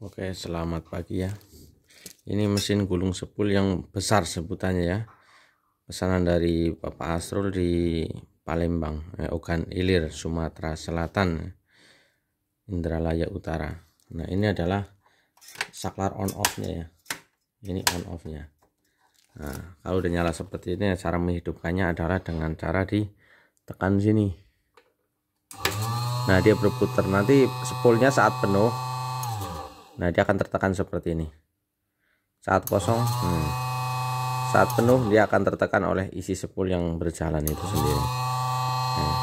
Oke selamat pagi ya Ini mesin gulung sepul yang besar sebutannya ya Pesanan dari Bapak Astrul di Palembang eh, Ogan Ilir Sumatera Selatan Indralaya Utara Nah ini adalah saklar on off nya ya Ini on off nya Nah kalau udah nyala seperti ini cara menghidupkannya adalah dengan cara ditekan sini Nah dia berputar nanti sepulnya saat penuh nah dia akan tertekan seperti ini saat kosong hmm. saat penuh dia akan tertekan oleh isi sepul yang berjalan itu sendiri Hmm.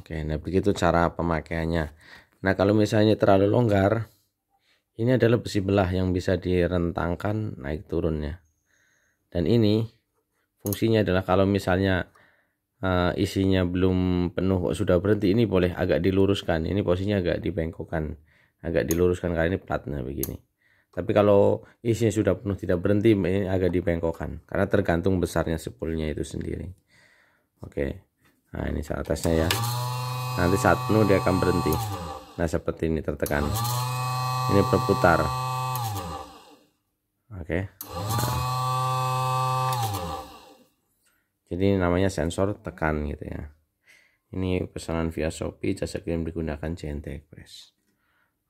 oke nah begitu cara pemakaiannya nah kalau misalnya terlalu longgar ini adalah besi belah yang bisa direntangkan naik turunnya dan ini fungsinya adalah kalau misalnya uh, isinya belum penuh kok sudah berhenti ini boleh agak diluruskan ini posisinya agak dibengkokkan agak diluruskan karena ini platnya begini tapi kalau isinya sudah penuh tidak berhenti ini agak dibengkokkan karena tergantung besarnya sepulnya itu sendiri oke nah ini saat atasnya ya nanti saat penuh dia akan berhenti nah seperti ini tertekan ini berputar oke okay. jadi namanya sensor tekan gitu ya ini pesanan via Shopee jasa kirim digunakan CNT Express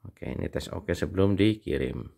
oke ini tes oke sebelum dikirim